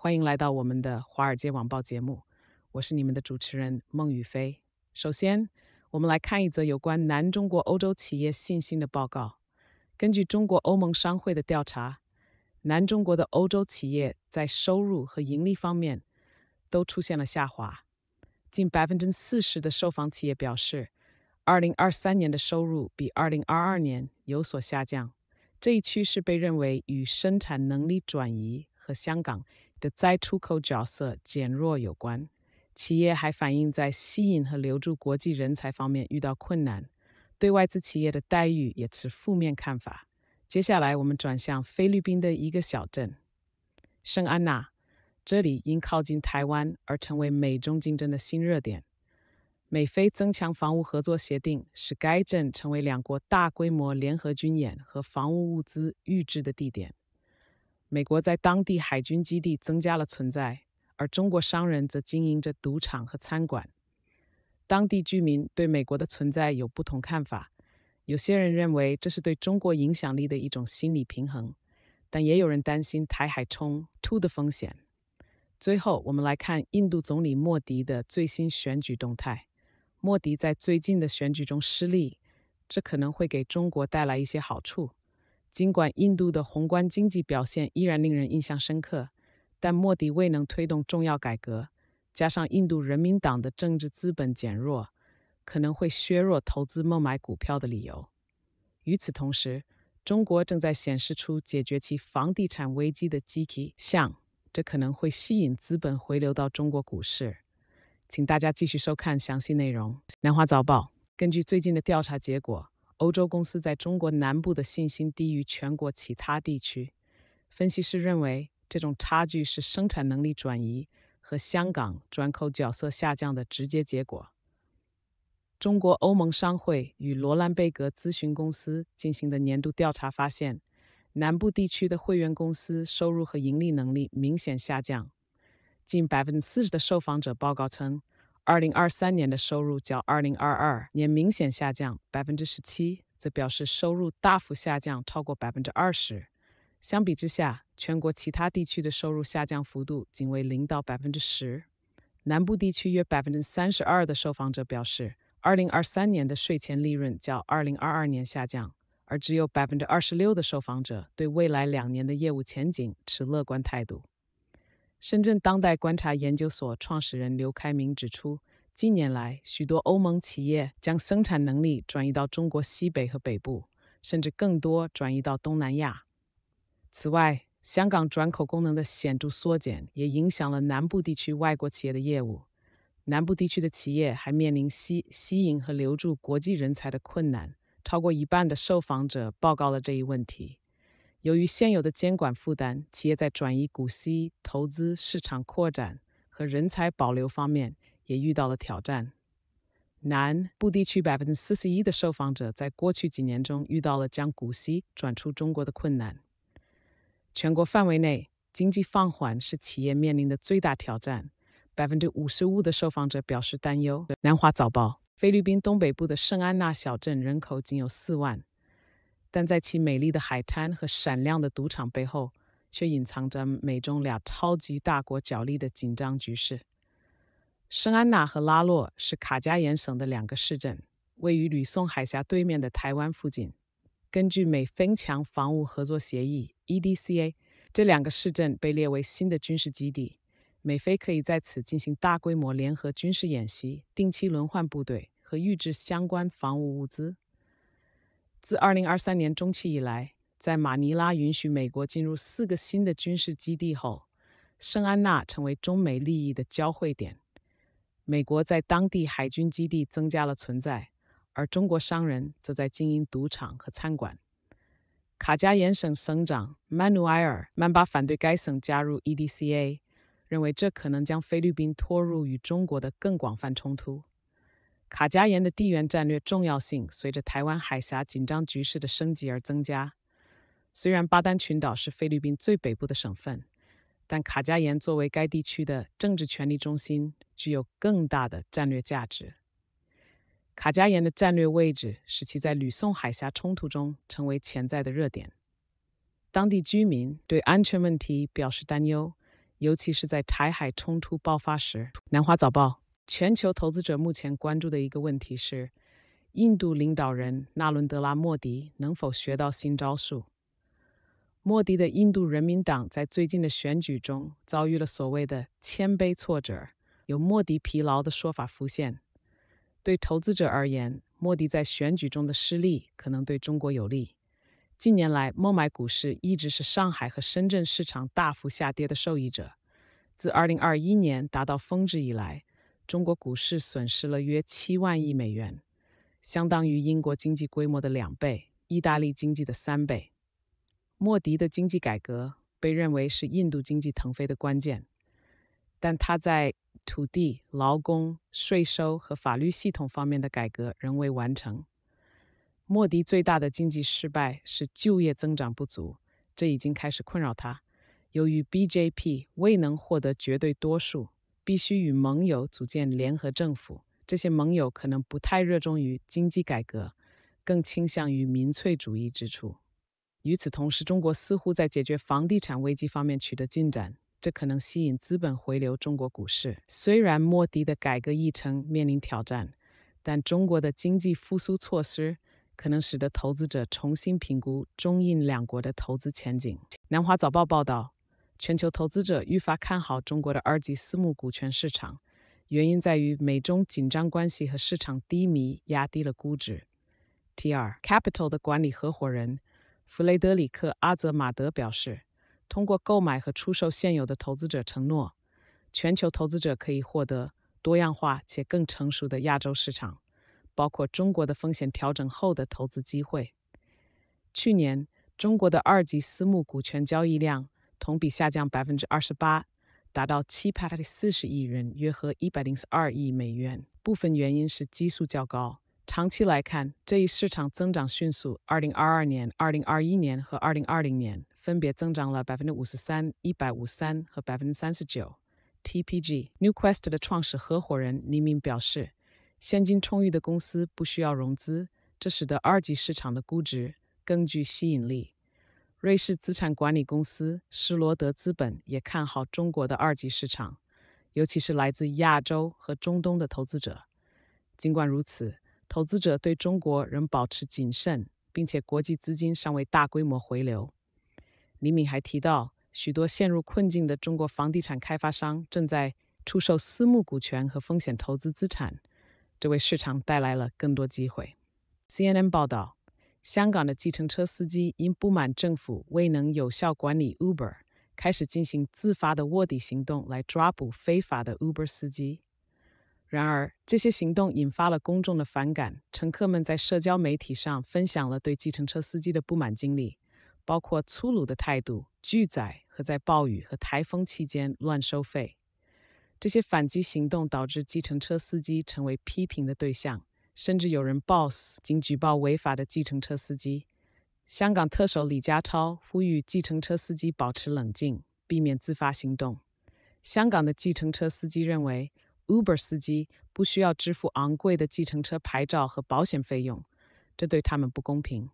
欢迎来到我们的《华尔街网报》节目，我是你们的主持人孟雨飞。首先，我们来看一则有关南中国欧洲企业信心的报告。根据中国欧盟商会的调查，南中国的欧洲企业在收入和盈利方面都出现了下滑。近百分之四十的受访企业表示，二零二三年的收入比二零二二年有所下降。这一趋势被认为与生产能力转移和香港。的再出口角色减弱有关，企业还反映在吸引和留住国际人才方面遇到困难，对外资企业的待遇也持负面看法。接下来，我们转向菲律宾的一个小镇圣安娜，这里因靠近台湾而成为美中竞争的新热点。美菲增强防务合作协定，使该镇成为两国大规模联合军演和防务物资预制的地点。美国在当地海军基地增加了存在，而中国商人则经营着赌场和餐馆。当地居民对美国的存在有不同看法，有些人认为这是对中国影响力的一种心理平衡，但也有人担心台海冲突的风险。最后，我们来看印度总理莫迪的最新选举动态。莫迪在最近的选举中失利，这可能会给中国带来一些好处。尽管印度的宏观经济表现依然令人印象深刻，但莫迪未能推动重要改革，加上印度人民党的政治资本减弱，可能会削弱投资孟买股票的理由。与此同时，中国正在显示出解决其房地产危机的积极向，这可能会吸引资本回流到中国股市。请大家继续收看详细内容。《南华早报》根据最近的调查结果。欧洲公司在中国南部的信心低于全国其他地区。分析师认为，这种差距是生产能力转移和香港转口角色下降的直接结果。中国欧盟商会与罗兰贝格咨询公司进行的年度调查发现，南部地区的会员公司收入和盈利能力明显下降。近百分之四十的受访者报告称。2023年的收入较2022年明显下降17%，则表示收入大幅下降超过20%。相比之下，全国其他地区的收入下降幅度仅为0到10%。南部地区约32%的受访者表示，2023年的税前利润较2022年下降，而只有26%的受访者对未来两年的业务前景持乐观态度。深圳当代观察研究所创始人刘开明指出，近年来，许多欧盟企业将生产能力转移到中国西北和北部，甚至更多转移到东南亚。此外，香港转口功能的显著缩减也影响了南部地区外国企业的业务。南部地区的企业还面临吸吸引和留住国际人才的困难，超过一半的受访者报告了这一问题。由于现有的监管负担，企业在转移股息、投资、市场扩展和人才保留方面也遇到了挑战。南部地区百分之四十一的受访者在过去几年中遇到了将股息转出中国的困难。全国范围内，经济放缓是企业面临的最大挑战，百分之五十五的受访者表示担忧。南华早报，菲律宾东北部的圣安娜小镇人口仅有四万。但在其美丽的海滩和闪亮的赌场背后，却隐藏着美中俩超级大国角力的紧张局势。圣安娜和拉洛是卡加延省的两个市镇，位于吕宋海峡对面的台湾附近。根据美分强防务合作协议 （EDCA），这两个市镇被列为新的军事基地，美菲可以在此进行大规模联合军事演习，定期轮换部队和预置相关防务物资。自2023年中期以来，在马尼拉允许美国进入四个新的军事基地后，圣安娜成为中美利益的交汇点。美国在当地海军基地增加了存在，而中国商人则在经营赌场和餐馆。卡加延省省长曼努埃尔·曼巴反对该省加入 EDCA，认为这可能将菲律宾拖入与中国的更广泛冲突。卡加延的地缘战略重要性随着台湾海峡紧张局势的升级而增加。虽然巴丹群岛是菲律宾最北部的省份，但卡加延作为该地区的政治权力中心，具有更大的战略价值。卡加延的战略位置使其在吕宋海峡冲突中成为潜在的热点。当地居民对安全问题表示担忧，尤其是在台海冲突爆发时。《南华早报》。全球投资者目前关注的一个问题是，印度领导人纳伦德拉·莫迪能否学到新招数。莫迪的印度人民党在最近的选举中遭遇了所谓的“谦卑挫折”，有“莫迪疲劳”的说法浮现。对投资者而言，莫迪在选举中的失利可能对中国有利。近年来，孟买股市一直是上海和深圳市场大幅下跌的受益者。自2021年达到峰值以来，中国股市损失了约七万亿美元，相当于英国经济规模的两倍，意大利经济的三倍。莫迪的经济改革被认为是印度经济腾飞的关键，但他在土地、劳工、税收和法律系统方面的改革仍未完成。莫迪最大的经济失败是就业增长不足，这已经开始困扰他。由于 BJP 未能获得绝对多数，必须与盟友组建联合政府，这些盟友可能不太热衷于经济改革，更倾向于民粹主义之处。与此同时，中国似乎在解决房地产危机方面取得进展，这可能吸引资本回流中国股市。虽然莫迪的改革议程面临挑战，但中国的经济复苏措施可能使得投资者重新评估中印两国的投资前景。南华早报报道。全球投资者愈发看好中国的二级私募股权市场，原因在于美中紧张关系和市场低迷压低了估值。t 2 Capital 的管理合伙人弗雷德里克·阿泽马德表示：“通过购买和出售现有的投资者承诺，全球投资者可以获得多样化且更成熟的亚洲市场，包括中国的风险调整后的投资机会。”去年，中国的二级私募股权交易量。同比下降百分之二十八，达到七百四十亿人，约合一百零二亿美元。部分原因是基数较高。长期来看，这一市场增长迅速。二零二二年、二零二一年和二零二零年分别增长了百分之五十三、一百五三和百分之三十九。TPG NewQuest 的创始合伙人黎明表示：“现金充裕的公司不需要融资，这使得二级市场的估值更具吸引力。”瑞士资产管理公司施罗德资本也看好中国的二级市场，尤其是来自亚洲和中东的投资者。尽管如此，投资者对中国仍保持谨慎，并且国际资金尚未大规模回流。李敏还提到，许多陷入困境的中国房地产开发商正在出售私募股权和风险投资资产，这为市场带来了更多机会。CNN 报道。香港的计程车司机因不满政府未能有效管理 Uber，开始进行自发的卧底行动来抓捕非法的 Uber 司机。然而，这些行动引发了公众的反感。乘客们在社交媒体上分享了对计程车司机的不满经历，包括粗鲁的态度、拒载和在暴雨和台风期间乱收费。这些反击行动导致计程车司机成为批评的对象。甚至有人 boss 警举报违法的计程车司机。香港特首李家超呼吁计程车司机保持冷静，避免自发行动。香港的计程车司机认为，Uber 司机不需要支付昂贵的计程车牌照和保险费用，这对他们不公平。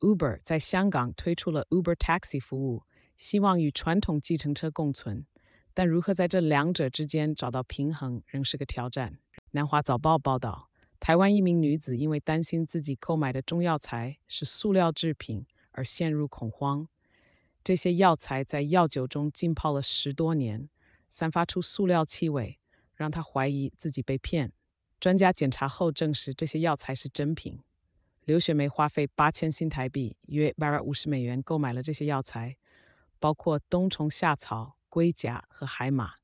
Uber 在香港推出了 Uber Taxi 服务，希望与传统计程车共存，但如何在这两者之间找到平衡仍是个挑战。南华早报报道。台湾一名女子因为担心自己购买的中药材是塑料制品而陷入恐慌。这些药材在药酒中浸泡了十多年，散发出塑料气味，让她怀疑自己被骗。专家检查后证实这些药材是真品。刘雪梅花费八千新台币（约五百五十美元）购买了这些药材，包括冬虫夏草、龟甲和海马。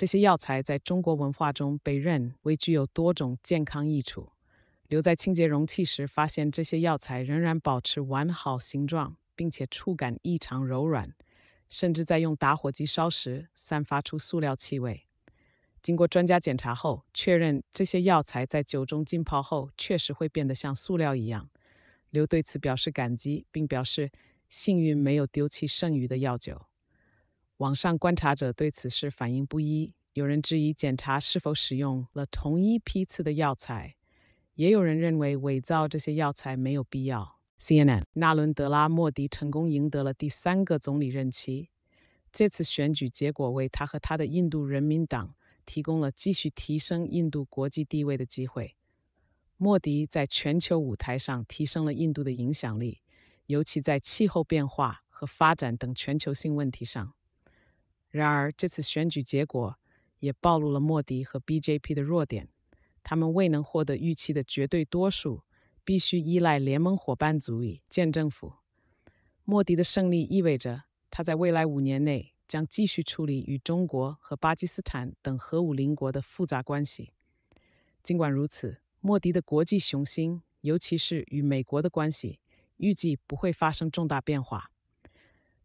这些药材在中国文化中被认为具有多种健康益处。留在清洁容器时，发现这些药材仍然保持完好形状，并且触感异常柔软，甚至在用打火机烧时散发出塑料气味。经过专家检查后，确认这些药材在酒中浸泡后确实会变得像塑料一样。刘对此表示感激，并表示幸运没有丢弃剩余的药酒。网上观察者对此事反应不一，有人质疑检查是否使用了同一批次的药材，也有人认为伪造这些药材没有必要。CNN，纳伦德拉·莫迪成功赢得了第三个总理任期，这次选举结果为他和他的印度人民党提供了继续提升印度国际地位的机会。莫迪在全球舞台上提升了印度的影响力，尤其在气候变化和发展等全球性问题上。然而，这次选举结果也暴露了莫迪和 BJP 的弱点，他们未能获得预期的绝对多数，必须依赖联盟伙伴组组建政府。莫迪的胜利意味着他在未来五年内将继续处理与中国和巴基斯坦等核武邻国的复杂关系。尽管如此，莫迪的国际雄心，尤其是与美国的关系，预计不会发生重大变化。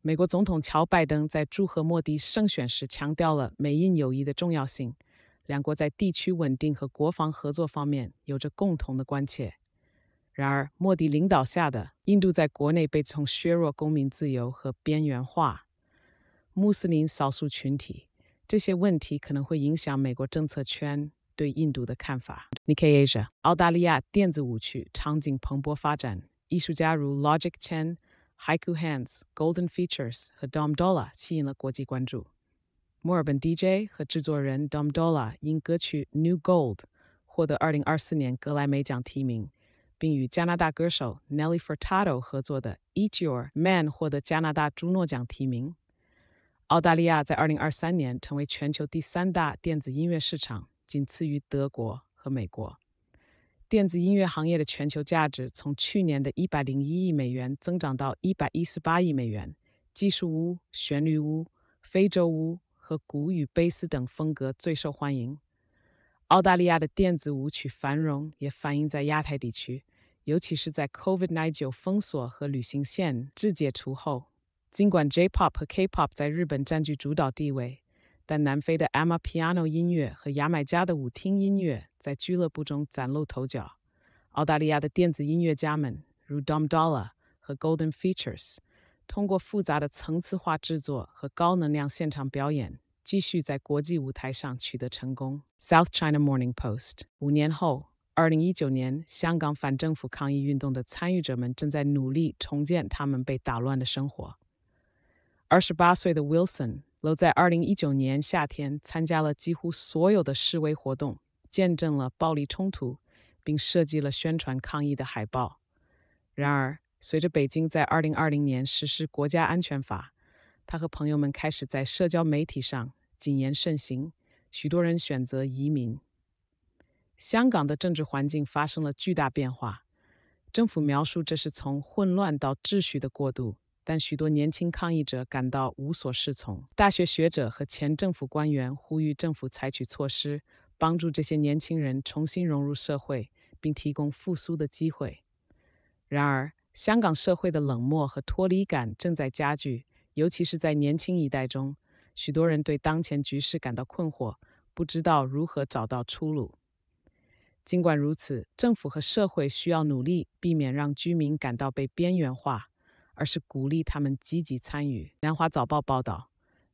美国总统乔·拜登在祝贺莫迪胜选时，强调了美印友谊的重要性。两国在地区稳定和国防合作方面有着共同的关切。然而，莫迪领导下的印度在国内被称削弱公民自由和边缘化穆斯林少数群体，这些问题可能会影响美国政策圈对印度的看法。Nikkei Asia，澳大利亚电子舞曲场景蓬勃发展，艺术家如 Logic Chen。Haiku Hands、Golden Features 和 Domdola 吸引了国际关注。墨尔本 DJ 和制作人 Domdola 因歌曲《New Gold》获得2024年格莱美奖提名，并与加拿大歌手 Nelly Furtado 合作的《Eat Your Man》获得加拿大朱诺奖提名。澳大利亚在2023年成为全球第三大电子音乐市场，仅次于德国和美国。电子音乐行业的全球价值从去年的一百零一亿美元增长到一百一十八亿美元。技术屋、旋律屋、非洲屋和鼓与贝斯等风格最受欢迎。澳大利亚的电子舞曲繁荣也反映在亚太地区，尤其是在 COVID-19 封锁和旅行限制解除后。尽管 J-POP 和 K-POP 在日本占据主导地位。但南非的 Ama Piano 音乐和牙买加的舞厅音乐在俱乐部中崭露头角。澳大利亚的电子音乐家们，如 Dom Dolla 和 Golden Features，通过复杂的层次化制作和高能量现场表演，继续在国际舞台上取得成功。South China Morning Post。五年后，二零一九年，香港反政府抗议运动的参与者们正在努力重建他们被打乱的生活。28岁的 Wilson 楼在2019年夏天参加了几乎所有的示威活动，见证了暴力冲突，并设计了宣传抗议的海报。然而，随着北京在2020年实施国家安全法，他和朋友们开始在社交媒体上谨言慎行。许多人选择移民。香港的政治环境发生了巨大变化，政府描述这是从混乱到秩序的过渡。但许多年轻抗议者感到无所适从。大学学者和前政府官员呼吁政府采取措施，帮助这些年轻人重新融入社会，并提供复苏的机会。然而，香港社会的冷漠和脱离感正在加剧，尤其是在年轻一代中，许多人对当前局势感到困惑，不知道如何找到出路。尽管如此，政府和社会需要努力，避免让居民感到被边缘化。而是鼓励他们积极参与。《南华早报》报道，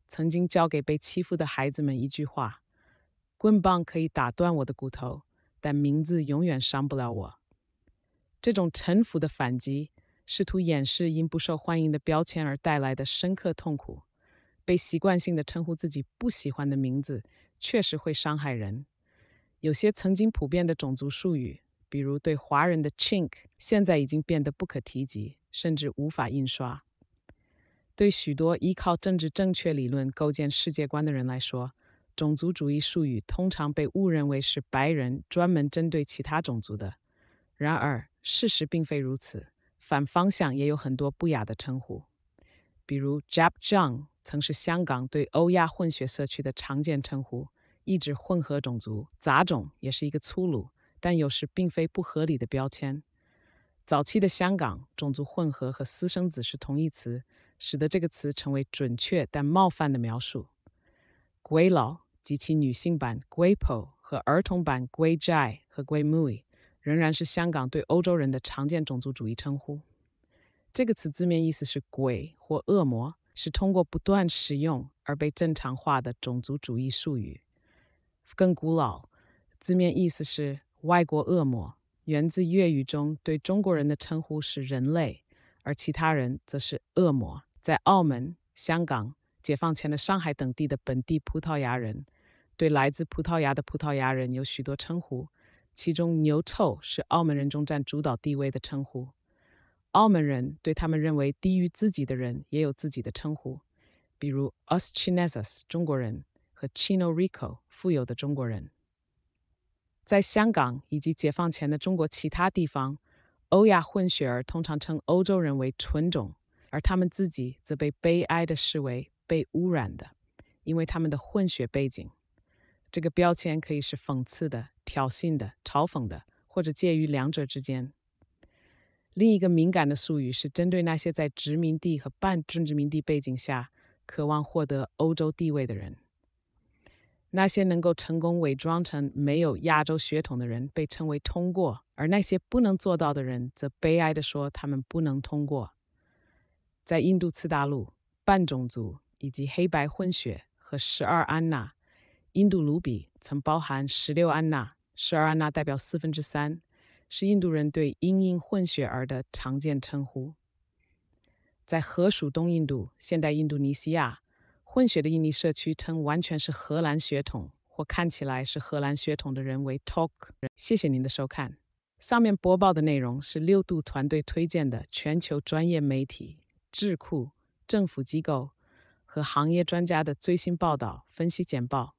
曾经教给被欺负的孩子们一句话：“棍棒可以打断我的骨头，但名字永远伤不了我。”这种臣服的反击，试图掩饰因不受欢迎的标签而带来的深刻痛苦。被习惯性地称呼自己不喜欢的名字，确实会伤害人。有些曾经普遍的种族术语，比如对华人的 “chink”，现在已经变得不可提及。甚至无法印刷。对许多依靠政治正确理论构建世界观的人来说，种族主义术语通常被误认为是白人专门针对其他种族的。然而，事实并非如此。反方向也有很多不雅的称呼，比如 “Jap-Jung” 曾是香港对欧亚混血社区的常见称呼，意指混合种族。杂种也是一个粗鲁，但有时并非不合理的标签。早期的香港种族混合和私生子是同义词，使得这个词成为准确但冒犯的描述。鬼佬及其女性版“鬼婆”和儿童版“鬼仔”和“鬼妹”，仍然是香港对欧洲人的常见种族主义称呼。这个词字面意思是“鬼”或“恶魔”，是通过不断使用而被正常化的种族主义术语。更古老，字面意思是“外国恶魔”。源自粤语中对中国人的称呼是人类，而其他人则是恶魔。在澳门、香港、解放前的上海等地的本地葡萄牙人，对来自葡萄牙的葡萄牙人有许多称呼，其中“牛臭”是澳门人中占主导地位的称呼。澳门人对他们认为低于自己的人，也有自己的称呼，比如 “os chinases”（ 中国人）和 “chino rico”（ 富有的中国人）。在香港以及解放前的中国其他地方，欧亚混血儿通常称欧洲人为“纯种”，而他们自己则被悲哀地视为“被污染的”，因为他们的混血背景。这个标签可以是讽刺的、挑衅的、嘲讽的，或者介于两者之间。另一个敏感的术语是针对那些在殖民地和半殖民地背景下渴望获得欧洲地位的人。那些能够成功伪装成没有亚洲血统的人被称为通过，而那些不能做到的人则悲哀地说他们不能通过。在印度次大陆，半种族以及黑白混血和十二安娜（印度卢比）曾包含十六安娜。十二安娜代表四分之三是印度人对英印混血儿的常见称呼。在河属东印度（现代印度尼西亚）。混血的印尼社区称，完全是荷兰血统或看起来是荷兰血统的人为 t a l k 谢谢您的收看。上面播报的内容是六度团队推荐的全球专业媒体、智库、政府机构和行业专家的最新报道、分析简报。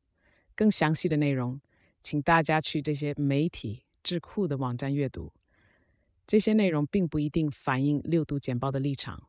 更详细的内容，请大家去这些媒体、智库的网站阅读。这些内容并不一定反映六度简报的立场。